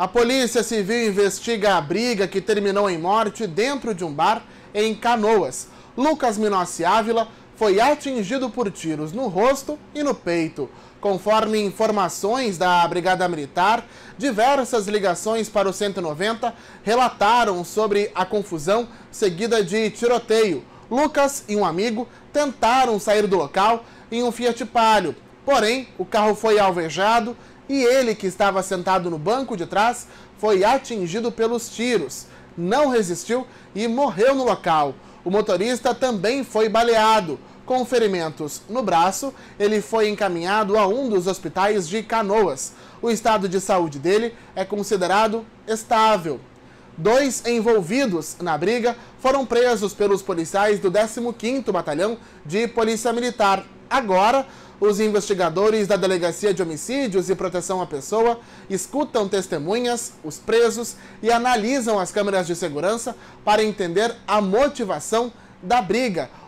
A Polícia Civil investiga a briga que terminou em morte dentro de um bar em Canoas. Lucas Minossi Ávila foi atingido por tiros no rosto e no peito. Conforme informações da Brigada Militar, diversas ligações para o 190 relataram sobre a confusão seguida de tiroteio. Lucas e um amigo tentaram sair do local em um Fiat Palio, porém o carro foi alvejado e ele, que estava sentado no banco de trás, foi atingido pelos tiros, não resistiu e morreu no local. O motorista também foi baleado. Com ferimentos no braço, ele foi encaminhado a um dos hospitais de Canoas. O estado de saúde dele é considerado estável. Dois envolvidos na briga foram presos pelos policiais do 15º Batalhão de Polícia Militar. Agora, os investigadores da Delegacia de Homicídios e Proteção à Pessoa escutam testemunhas, os presos e analisam as câmeras de segurança para entender a motivação da briga.